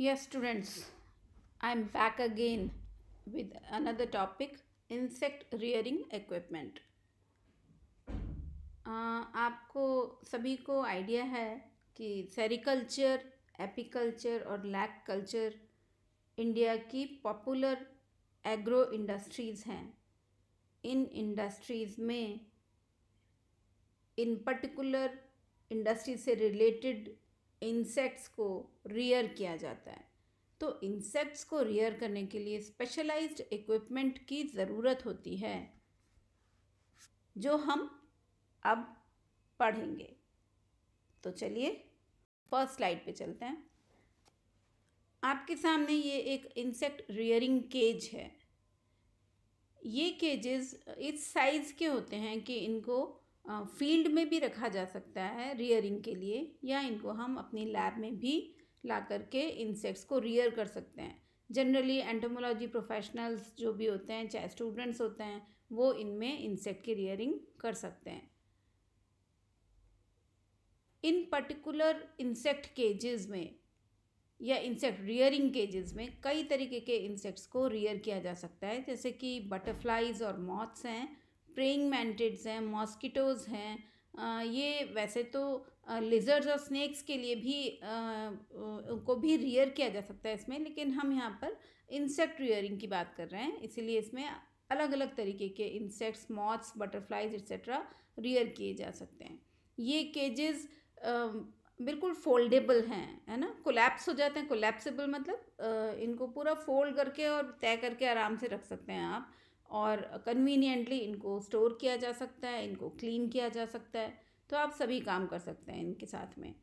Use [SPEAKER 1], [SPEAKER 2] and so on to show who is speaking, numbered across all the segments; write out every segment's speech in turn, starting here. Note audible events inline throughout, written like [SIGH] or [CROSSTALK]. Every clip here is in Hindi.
[SPEAKER 1] Here students, I am back again with another topic insect rearing equipment. Uh, आपको सभी को आइडिया है कि सेरिकल्चर एपिकल्चर और लैक कल्चर इंडिया की पॉपुलर एग्रो इंडस्ट्रीज़ हैं इन इंडस्ट्रीज़ में इन पर्टिकुलर इंडस्ट्री से रिलेटेड इंसेक्ट्स को रियर किया जाता है तो इंसेक्ट्स को रियर करने के लिए स्पेशलाइज्ड इक्विपमेंट की ज़रूरत होती है जो हम अब पढ़ेंगे तो चलिए फर्स्ट स्लाइड पे चलते हैं आपके सामने ये एक इंसेक्ट रियरिंग केज है ये केजेस इस साइज़ के होते हैं कि इनको फील्ड में भी रखा जा सकता है रियरिंग के लिए या इनको हम अपनी लैब में भी ला करके इंसेक्ट्स को रियर कर सकते हैं जनरली एंटोमोलॉजी प्रोफेशनल्स जो भी होते हैं चाहे स्टूडेंट्स होते हैं वो इनमें इंसेक्ट की रियरिंग कर सकते हैं इन पर्टिकुलर इंसेक्ट केजेस में या इंसेक्ट रियरिंग केजेस में कई तरीके के इंसेक्ट्स को रियर किया जा सकता है जैसे कि बटरफ्लाइज और मॉथ्स हैं प्रेइंग मैंटिड्स हैं मॉस्किटोज़ हैं ये वैसे तो लिजर्ड्स और स्नैक्स के लिए भी उनको को भी रियर किया जा सकता है इसमें लेकिन हम यहाँ पर इंसेक्ट रियरिंग की बात कर रहे हैं इसीलिए इसमें अलग अलग तरीके के insects moths butterflies etcetera rear किए जा सकते हैं ये केजेस बिल्कुल फोल्डेबल हैं है ना कोलैप्स हो जाते हैं कोलैप्सेबल मतलब आ, इनको पूरा फोल्ड करके और तय करके आराम से रख सकते हैं आप और कन्वीनियंटली इनको स्टोर किया जा सकता है इनको क्लीन किया जा सकता है तो आप सभी काम कर सकते हैं इनके साथ में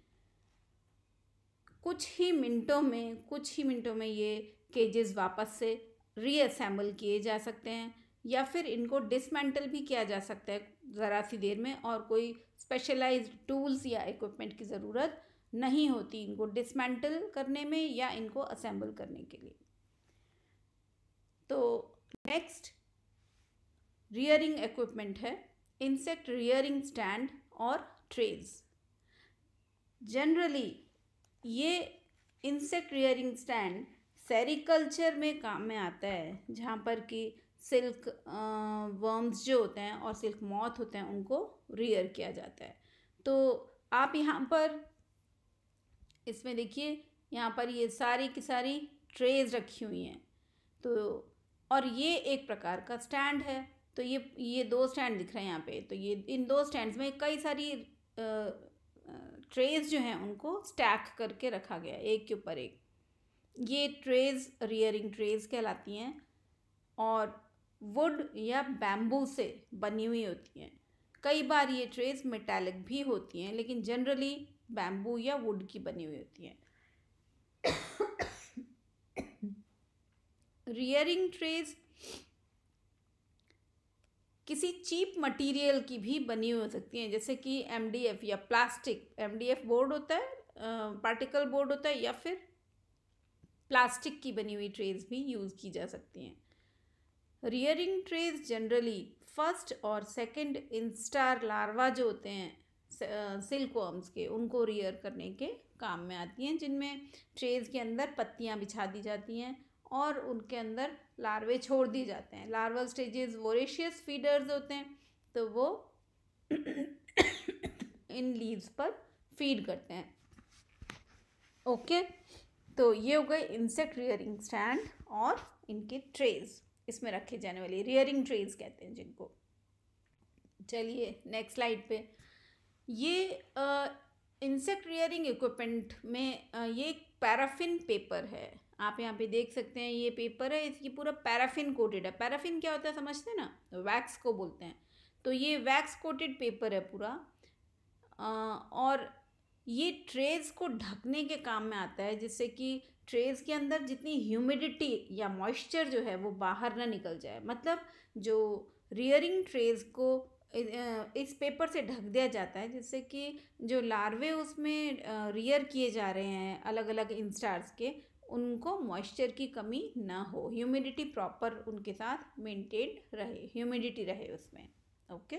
[SPEAKER 1] कुछ ही मिनटों में कुछ ही मिनटों में ये केजेस वापस से रीअसेंबल किए जा सकते हैं या फिर इनको डिसमेंटल भी किया जा सकता है ज़रा सी देर में और कोई स्पेशलाइज्ड टूल्स या इक्विपमेंट की ज़रूरत नहीं होती इनको डिसमेंटल करने में या इनको असेंबल करने के लिए तो नेक्स्ट रियरिंग इक्विपमेंट है इंसेक्ट रियरिंग स्टैंड और ट्रेज जनरली ये इंसेक्ट रियरिंग स्टैंड सेरिकल्चर में काम में आता है जहाँ पर कि सिल्क वर्म्स जो होते हैं और सिल्क मॉथ होते हैं उनको रियर किया जाता है तो आप यहाँ पर इसमें देखिए यहाँ पर ये सारी की सारी ट्रेज रखी हुई हैं तो और ये एक प्रकार का स्टैंड है तो ये ये दो स्टैंड दिख रहे हैं यहाँ पे तो ये इन दो स्टैंड्स में कई सारी ट्रेज जो हैं उनको स्टैक करके रखा गया एक के ऊपर एक ये ट्रेज रियरिंग ट्रेज कहलाती हैं और वुड या बैम्बू से बनी हुई होती हैं कई बार ये ट्रेज मेटालिक भी होती हैं लेकिन जनरली बैम्बू या वुड की बनी हुई होती हैं रियरिंग [COUGHS] ट्रेज किसी चीप मटेरियल की भी बनी हुई हो सकती हैं जैसे कि एम या प्लास्टिक एम बोर्ड होता है पार्टिकल बोर्ड होता है या फिर प्लास्टिक की बनी हुई ट्रेज भी यूज़ की जा सकती हैं रियरिंग ट्रेज जनरली फर्स्ट और सेकंड इंस्टार लार्वा जो होते हैं वर्म्स के उनको रियर करने के काम में आती हैं जिनमें ट्रेज के अंदर पत्तियाँ बिछा दी जाती हैं और उनके अंदर लार्वे छोड़ दिए जाते हैं लार्वल स्टेजेस वोरेशियस फीडर्स होते हैं तो वो इन लीव्स पर फीड करते हैं ओके okay? तो ये हो गए इंसेक्ट रियरिंग स्टैंड और इनके ट्रेज इसमें रखे जाने वाले रियरिंग ट्रेज कहते हैं जिनको चलिए नेक्स्ट स्लाइड पे ये इंसेक्ट रियरिंग इक्विपमेंट में आ, ये पैराफिन पेपर है आप यहाँ पे देख सकते हैं ये पेपर है इसकी पूरा पैराफिन कोटेड है पैराफिन क्या होता है समझते हैं ना वैक्स को बोलते हैं तो ये वैक्स कोटेड पेपर है पूरा और ये ट्रेज को ढकने के काम में आता है जिससे कि ट्रेज के अंदर जितनी ह्यूमिडिटी या मॉइस्चर जो है वो बाहर ना निकल जाए मतलब जो रियरिंग ट्रेज को इस पेपर से ढक दिया जाता है जिससे कि जो लार्वे उसमें रियर किए जा रहे हैं अलग अलग इंस्टार्स के उनको मॉइस्चर की कमी ना हो ह्यूमिडिटी प्रॉपर उनके साथ मेंटेन रहे ह्यूमिडिटी रहे उसमें ओके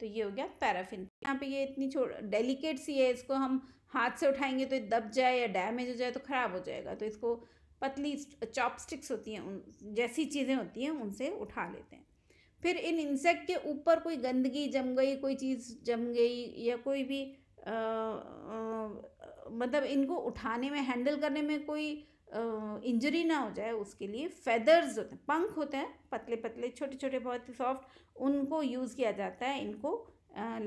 [SPEAKER 1] तो ये हो गया पैराफिन यहाँ पे ये इतनी छोड़ डेलिकेट सी है इसको हम हाथ से उठाएंगे तो दब जाए या डैमेज हो जाए तो ख़राब हो जाएगा तो इसको पतली चॉपस्टिक्स होती हैं उन जैसी चीज़ें होती हैं उनसे उठा लेते हैं फिर इन इंसेक्ट के ऊपर कोई गंदगी जम गई कोई चीज़ जम गई या कोई भी आ, मतलब इनको उठाने में हैंडल करने में कोई आ, इंजरी ना हो जाए उसके लिए फेदर्स होते हैं पंख होते हैं पतले पतले छोटे छोटे बहुत ही सॉफ्ट उनको यूज़ किया जाता है इनको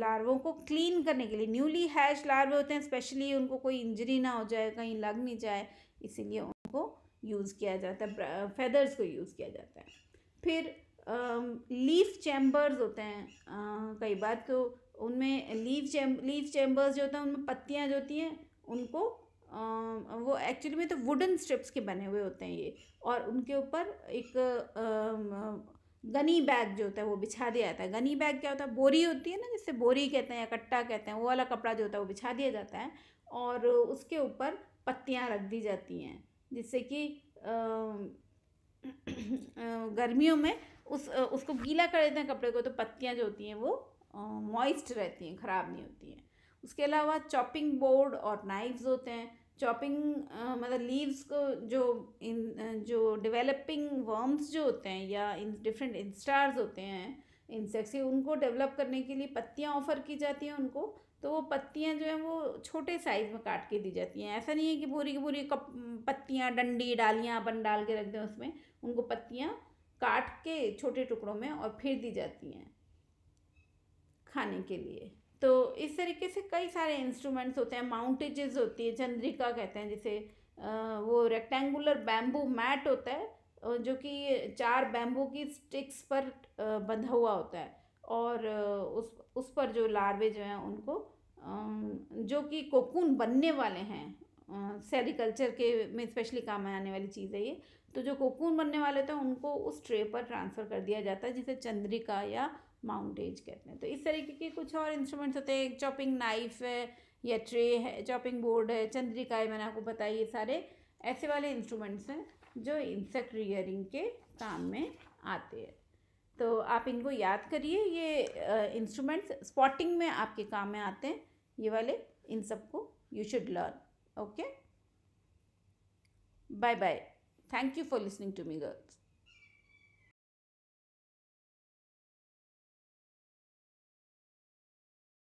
[SPEAKER 1] लार्वों को क्लीन करने के लिए न्यूली हैश लार्वे होते हैं स्पेशली उनको कोई इंजरी ना हो जाए कहीं लग नहीं जाए इसीलिए उनको यूज़ किया जाता है फेदर्स को यूज़ किया जाता है फिर लीफ चैम्बर्स होते हैं कई बार तो उनमें लीव चैम लीव चैम्बर्स जो होते हैं उनमें पत्तियाँ जो होती हैं उनको आ, वो एक्चुअली में तो वुडन स्ट्रिप्स के बने हुए होते हैं ये और उनके ऊपर एक आ, गनी बैग जो होता है वो बिछा दिया जाता है गनी बैग क्या होता है बोरी होती है ना जिससे बोरी कहते हैं या कट्टा कहते हैं वो वाला कपड़ा जो होता है वो बिछा दिया जाता है और उसके ऊपर पत्तियाँ रख दी जाती हैं जिससे कि [CLEARS THROAT] गर्मियों में उस उसको गीला कर देते हैं कपड़े को तो पत्तियाँ जो होती हैं वो मॉइस्ट रहती हैं ख़राब नहीं होती हैं उसके अलावा चॉपिंग बोर्ड और नाइव्स होते हैं चॉपिंग मतलब लीव्स को जो इन जो डेवलपिंग वर्म्स जो होते हैं या इन डिफरेंट इंस्टार्स होते हैं इंसेक्ट्स उनको डेवलप करने के लिए पत्तियाँ ऑफर की जाती हैं उनको तो वो पत्तियाँ जो हैं वो छोटे साइज़ में काट के दी जाती हैं ऐसा नहीं है कि पूरी की पूरी कप पत्तियाँ डंडी डालियाँ अपन डाल के रख दें उसमें उनको पत्तियाँ काट के छोटे टुकड़ों में और फिर दी जाती हैं खाने के लिए तो इस तरीके से कई सारे इंस्ट्रूमेंट्स होते हैं माउंटेजेस होती है चंद्रिका कहते हैं जैसे वो रेक्टेंगुलर बैम्बू मैट होता है जो कि चार बैम्बू की स्टिक्स पर बंधा हुआ होता है और उस उस पर जो लार्वे जो हैं उनको जो कि कोकून बनने वाले हैं सेरिकल्चर के में स्पेशली काम में आने वाली चीज़ है ये तो जो कोकून बनने वाले थे उनको उस ट्रे पर ट्रांसफ़र कर दिया जाता है जिसे चंद्रिका या माउंटेज कहते हैं तो इस तरीके के कुछ और इंस्ट्रूमेंट्स होते हैं चॉपिंग नाइफ है या ट्रे है चॉपिंग बोर्ड है चंद्रिका है मैंने आपको बताया ये सारे ऐसे वाले इंस्ट्रूमेंट्स हैं जो इंसेक्ट रियरिंग के काम में आते हैं तो आप इनको याद करिए ये इंस्ट्रूमेंट्स स्पॉटिंग में आपके काम में आते हैं ये वाले इन सबको you should learn okay bye bye thank you for listening to me girls